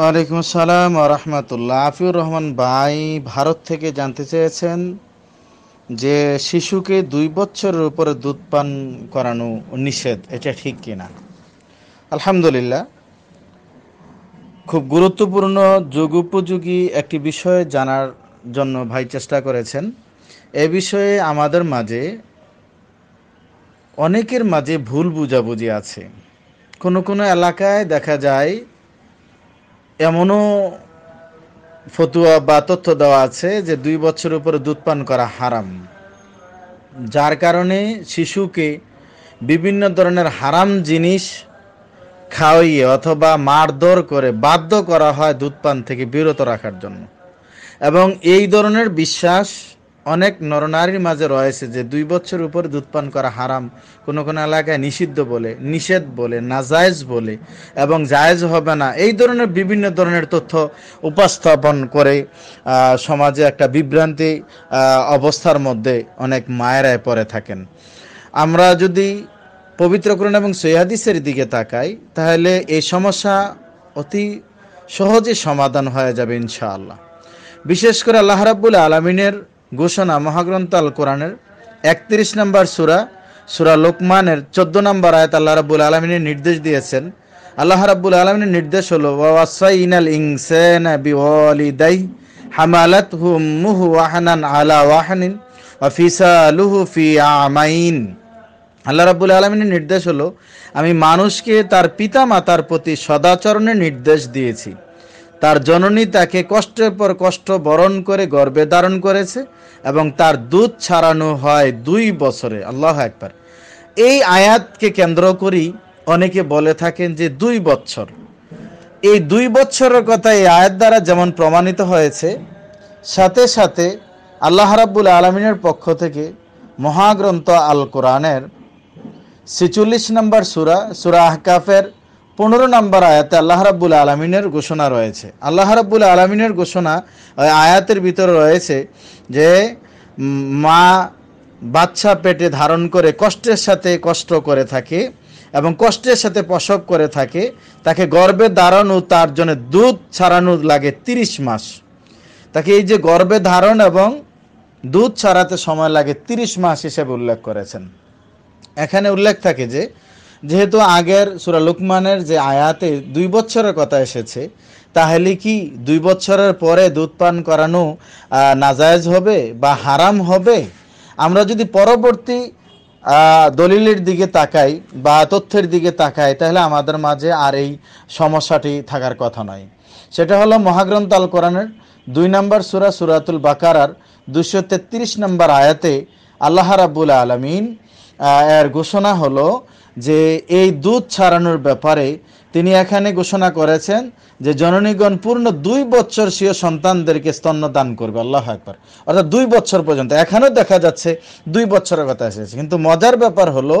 ওয়ালাইকুম আসসালাম রহমতুল্লাহ আফিউর রহমান ভাই ভারত থেকে জানতে চেয়েছেন যে শিশুকে দুই বছরের উপরে দুধ পান করানো নিষেধ এটা ঠিক কিনা আলহামদুলিল্লাহ খুব গুরুত্বপূর্ণ যুগোপযোগী একটি বিষয় জানার জন্য ভাই চেষ্টা করেছেন এ বিষয়ে আমাদের মাঝে অনেকের মাঝে ভুল বুঝাবুঝি আছে কোনো কোনো এলাকায় দেখা যায় এমনও ফতুয়া বা তথ্য দেওয়া আছে যে দুই বছর উপরে দুধ পান করা হারাম যার কারণে শিশুকে বিভিন্ন ধরনের হারাম জিনিস খাওয়াইয়ে অথবা মারধর করে বাধ্য করা হয় দুধ পান থেকে বিরত রাখার জন্য এবং এই ধরনের বিশ্বাস অনেক নরনারীর মাঝে রয়েছে যে দুই বছর উপর দুধ পান করা হারাম কোনো কোনো এলাকায় নিষিদ্ধ বলে নিষেধ বলে নাজায়জ বলে এবং জায়েজ হবে না এই ধরনের বিভিন্ন ধরনের তথ্য উপস্থাপন করে সমাজে একটা বিভ্রান্তি অবস্থার মধ্যে অনেক মায়েরায় পড়ে থাকেন আমরা যদি পবিত্রকরণ এবং সৈহাদিসের দিকে তাকাই তাহলে এই সমস্যা অতি সহজে সমাধান হয়ে যাবে ইনশাআল্লাহ বিশেষ করে আল্লাহ রাবুল আলমিনের ঘোষণা মহাগ্রন্থাল কোরআনের একত্রিশ নম্বর সুরা সুরা লোকমানের চোদ্দ নম্বর আয়াত আল্লাহ রাবুল আলমিনের নির্দেশ দিয়েছেন আল্লাহ রাবুল আলমিনের নির্দেশ হলো ওয়াসাইনাল ইংসেন বিওয়ালিদাই হামালাত হুমুহু ওয়াহানান আলা ওয়াহানিন অফিসালুহু ফি আমাইন আল্লাহ রাবুল আলমিনের নির্দেশ হলো আমি মানুষকে তার পিতা মাতার প্রতি সদাচরণের নির্দেশ দিয়েছি তার জননী তাকে কষ্টের পর কষ্ট বরণ করে গর্বে ধারণ করেছে এবং তার দুধ ছাড়ানো হয় দুই বছরে আল্লাহ একবার এই আয়াতকে কেন্দ্র করি অনেকে বলে থাকেন যে দুই বছর এই দুই বছরের কথা এই আয়াত দ্বারা যেমন প্রমাণিত হয়েছে সাথে সাথে আল্লাহ রাব্বুল আলমিনের পক্ষ থেকে মহাগ্রন্থ আল কোরআনের ছেচল্লিশ নম্বর সুরা সুরা আহকাফের পনেরো নম্বর আয়াতে আল্লাহ রাব্বুল আলমিনের ঘোষণা রয়েছে আল্লাহ রাব্বুল আলমিনের ঘোষণা আয়াতের ভিতরে রয়েছে যে মা বাচ্চা পেটে ধারণ করে কষ্টের সাথে কষ্ট করে থাকে এবং কষ্টের সাথে প্রসব করে থাকে তাকে গর্বে দাঁড়ানো তার জন্য দুধ ছাড়ানো লাগে তিরিশ মাস তাকে এই যে গর্বে ধারণ এবং দুধ ছাড়াতে সময় লাগে তিরিশ মাস হিসেবে উল্লেখ করেছেন এখানে উল্লেখ থাকে যে যেহেতু আগের সুরা লুকমানের যে আয়াতে দুই বছরের কথা এসেছে তাহলে কি দুই বছরের পরে দুধ পান করানো নাজায়জ হবে বা হারাম হবে আমরা যদি পরবর্তী দলিলের দিকে তাকাই বা তথ্যের দিকে তাকাই তাহলে আমাদের মাঝে আর এই সমস্যাটি থাকার কথা নয় সেটা হলো মহাগ্রন্থ আল কোরআনের দুই নম্বর সুরা সুরাতুল বাকারার দুশো তেত্রিশ নম্বর আয়াতে আল্লাহ রাবুল আলমিন এর ঘোষণা হলো যে এই দুধ ছাড়ানোর ব্যাপারে তিনি এখানে ঘোষণা করেছেন যে জননীগণ পূর্ণ দুই বছর সিও সন্তানদেরকে স্তন্যদান করবে আল্লাহ একবার অর্থাৎ দুই বছর পর্যন্ত এখানেও দেখা যাচ্ছে দুই বছরের কথা এসেছে কিন্তু মজার ব্যাপার হলো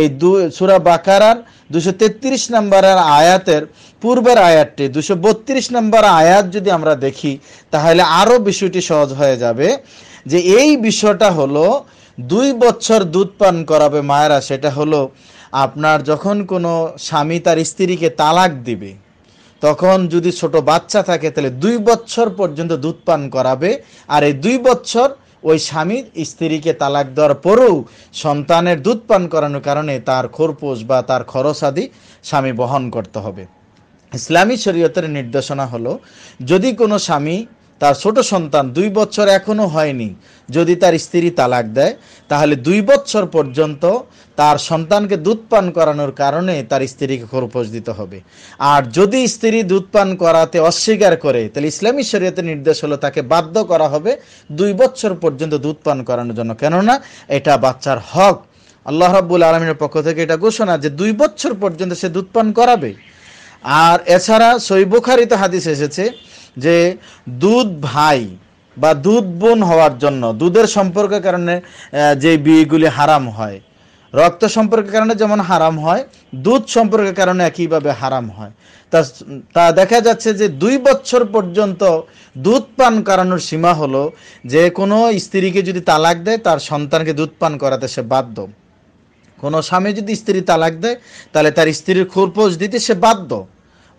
এই দু সুরা বাকারার দুশো তেত্রিশ নম্বরের আয়াতের পূর্বের আয়াতটি দুশো বত্রিশ নম্বর আয়াত যদি আমরা দেখি তাহলে আরও বিষয়টি সহজ হয়ে যাবে যে এই বিষয়টা হলো দুই বছর দুধ পান করাবে মায়েরা সেটা হলো আপনার যখন কোনো স্বামী তার স্ত্রীকে তালাক দিবে তখন যদি ছোট বাচ্চা থাকে তাহলে দুই বছর পর্যন্ত দুধ পান করাবে আর এই দুই বছর ওই স্বামী স্ত্রীকে তালাক দেওয়ার পরেও সন্তানের দুধ পান করানোর কারণে তার খোরপোষ বা তার খরচ আদি স্বামী বহন করতে হবে ইসলামী শরীয়তের নির্দেশনা হলো যদি কোনো স্বামী তার ছোট সন্তান দুই বছর এখনও হয়নি যদি তার স্ত্রী তালাক দেয় তাহলে দুই বছর পর্যন্ত তার সন্তানকে দুধ পান করানোর কারণে তার স্ত্রীকে খরপোষ দিতে হবে আর যদি স্ত্রী দুধ পান করাতে অস্বীকার করে তাহলে ইসলামী শরীয়তে নির্দেশ হলো তাকে বাধ্য করা হবে দুই বছর পর্যন্ত দুধ পান করানোর জন্য কেননা এটা বাচ্চার হক আল্লাহ রাব্বুল আলমীর পক্ষ থেকে এটা ঘোষণা যে দুই বছর পর্যন্ত সে দুধ পান করাবে আর এছাড়া সৈবুখারিত হাদিস এসেছে যে দুধ ভাই বা দুধ বোন হওয়ার জন্য দুধের সম্পর্কের কারণে যে বিয়েগুলি হারাম হয় রক্ত সম্পর্কের কারণে যেমন হারাম হয় দুধ সম্পর্কের কারণে একইভাবে হারাম হয় তা তা দেখা যাচ্ছে যে দুই বছর পর্যন্ত দুধ পান করানোর সীমা হলো যে কোনো স্ত্রীকে যদি তালাক দেয় তার সন্তানকে দুধ পান করাতে সে বাধ্য কোনো স্বামী যদি স্ত্রী তালাক দেয় তাহলে তার স্ত্রীর খোরপোষ দিতে সে বাধ্য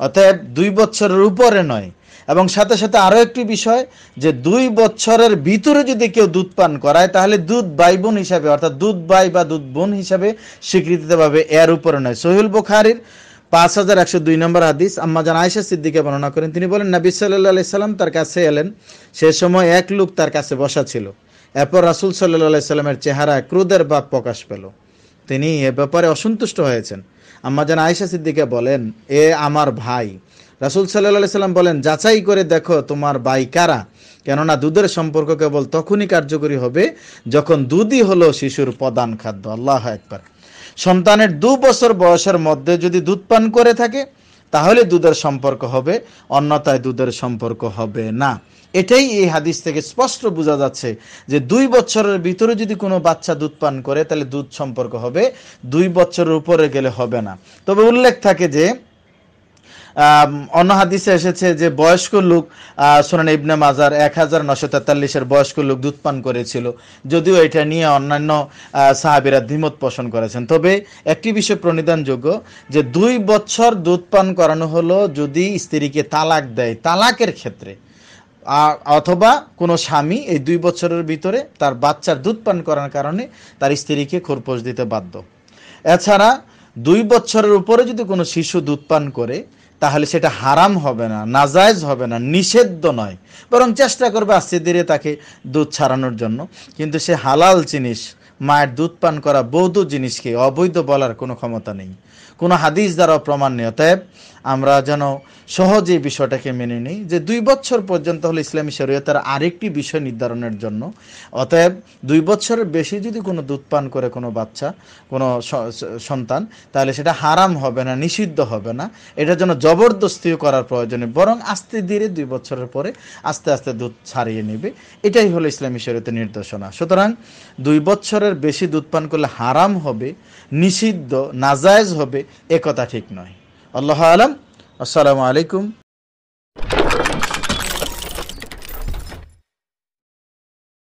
অতএব দুই বছরের উপরে নয় এবং সাথে সাথে আরও একটি বিষয় যে দুই বছরের ভিতরে যদি কেউ দুধ পান করায় তাহলে দুধ বাই বোন হিসাবে অর্থাৎ দুধ বাই বা দুধ বোন হিসাবে স্বীকৃতি দেওয়া হবে এর উপরে নয় সহিল বুখারির পাঁচ হাজার একশো দুই নম্বর হাদিস আম্মা জান আয়সা সিদ্দিকে বর্ণনা করেন তিনি বলেন নবী সাল্লাহ সাল্লাম তার কাছে এলেন সে সময় এক লোক তার কাছে বসা ছিল এরপর রাসুল সাল্লাহ সাল্লামের চেহারায় ক্রোধের ভাব প্রকাশ পেল তিনি এ ব্যাপারে অসন্তুষ্ট হয়েছেন আম্মা জান আয়সা সিদ্দিকে বলেন এ আমার ভাই রাসুল সাল্লাহ সাল্লাম বলেন যাচাই করে দেখো তোমার বাই কারা কেননা দুধের সম্পর্ক কেবল তখনই কার্যকরী হবে যখন দুধই হলো শিশুর প্রধান খাদ্য আল্লাহ একবার সন্তানের দু বছর বয়সের মধ্যে যদি দুধ পান করে থাকে তাহলে দুধের সম্পর্ক হবে অন্যতায় দুধের সম্পর্ক হবে না এটাই এই হাদিস থেকে স্পষ্ট বোঝা যাচ্ছে যে দুই বছরের ভিতরে যদি কোনো বাচ্চা দুধ পান করে তাহলে দুধ সম্পর্ক হবে দুই বছরের উপরে গেলে হবে না তবে উল্লেখ থাকে যে অন্য হাদিসে এসেছে যে বয়স্ক লোক সোনান ইবনে মাজার এক হাজার নশো তেতাল্লিশের বয়স্ক লোক দুধপান করেছিল যদিও এটা নিয়ে অন্যান্য সাহাবিরা দ্বিমত পোষণ করেছেন তবে একটি বিষয় প্রণিধানযোগ্য যে দুই বছর দুধ পান করানো হলো যদি স্ত্রীকে তালাক দেয় তালাকের ক্ষেত্রে অথবা কোনো স্বামী এই দুই বছরের ভিতরে তার বাচ্চার দুধ পান করার কারণে তার স্ত্রীকে খোরপোশ দিতে বাধ্য এছাড়া দুই বছরের উপরে যদি কোনো শিশু দুধ পান করে তাহলে সেটা হারাম হবে না নাজায়জ হবে না নিষেধ নয় বরং চেষ্টা করবে আস্তে ধীরে তাকে দুধ ছাড়ানোর জন্য কিন্তু সে হালাল জিনিস মায়ের দুধ পান করা বৌদ্ধ জিনিসকে অবৈধ বলার কোনো ক্ষমতা নেই কোনো হাদিস দ্বারা প্রমাণ নেই অতএব আমরা যেন সহজে বিষয়টাকে মেনে নিই যে দুই বছর পর্যন্ত হলো ইসলামী শরীয়তের আরেকটি বিষয় নির্ধারণের জন্য অতএব দুই বছরের বেশি যদি কোনো দুধ পান করে কোনো বাচ্চা কোনো সন্তান তাহলে সেটা হারাম হবে না নিষিদ্ধ হবে না এটা যেন জবরদস্তিও করার প্রয়োজনে বরং আস্তে ধীরে দুই বছরের পরে আস্তে আস্তে দুধ ছাড়িয়ে নেবে এটাই হলো ইসলামী শরীয়তের নির্দেশনা সুতরাং দুই বছরের বেশি দুধ পান করলে হারাম হবে নিষিদ্ধ নাজায়জ হবে একথা ঠিক নয় الله أعلم السلام عليكم